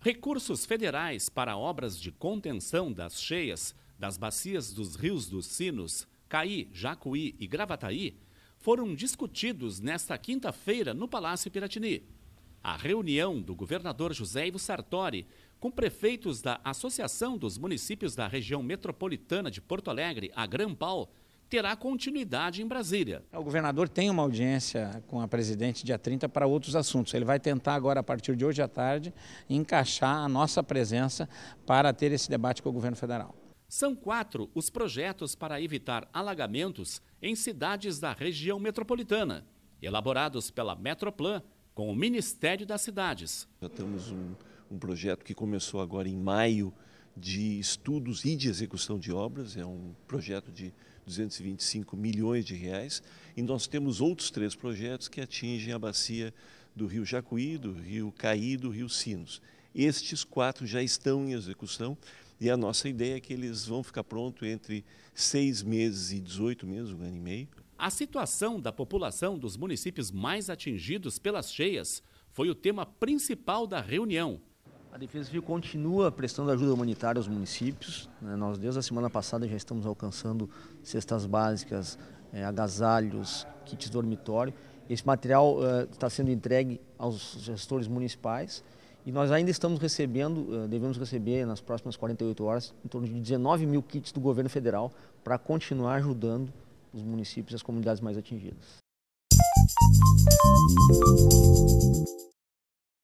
Recursos federais para obras de contenção das cheias das bacias dos rios dos Sinos, Caí, Jacuí e Gravataí foram discutidos nesta quinta-feira no Palácio Piratini. A reunião do governador José Ivo Sartori com prefeitos da Associação dos Municípios da Região Metropolitana de Porto Alegre, a Grampal, terá continuidade em Brasília. O governador tem uma audiência com a presidente dia 30 para outros assuntos. Ele vai tentar agora, a partir de hoje à tarde, encaixar a nossa presença para ter esse debate com o governo federal. São quatro os projetos para evitar alagamentos em cidades da região metropolitana, elaborados pela Metroplan com o Ministério das Cidades. Já temos um, um projeto que começou agora em maio de estudos e de execução de obras, é um projeto de 225 milhões de reais, e nós temos outros três projetos que atingem a bacia do Rio Jacuí, do Rio Caí, do Rio Sinos. Estes quatro já estão em execução e a nossa ideia é que eles vão ficar prontos entre seis meses e 18 meses, um ano e meio. A situação da população dos municípios mais atingidos pelas cheias foi o tema principal da reunião, a Defesa Civil continua prestando ajuda humanitária aos municípios. Né? Nós, desde a semana passada, já estamos alcançando cestas básicas, eh, agasalhos, kits dormitório. Esse material eh, está sendo entregue aos gestores municipais e nós ainda estamos recebendo, eh, devemos receber nas próximas 48 horas, em torno de 19 mil kits do governo federal para continuar ajudando os municípios e as comunidades mais atingidas.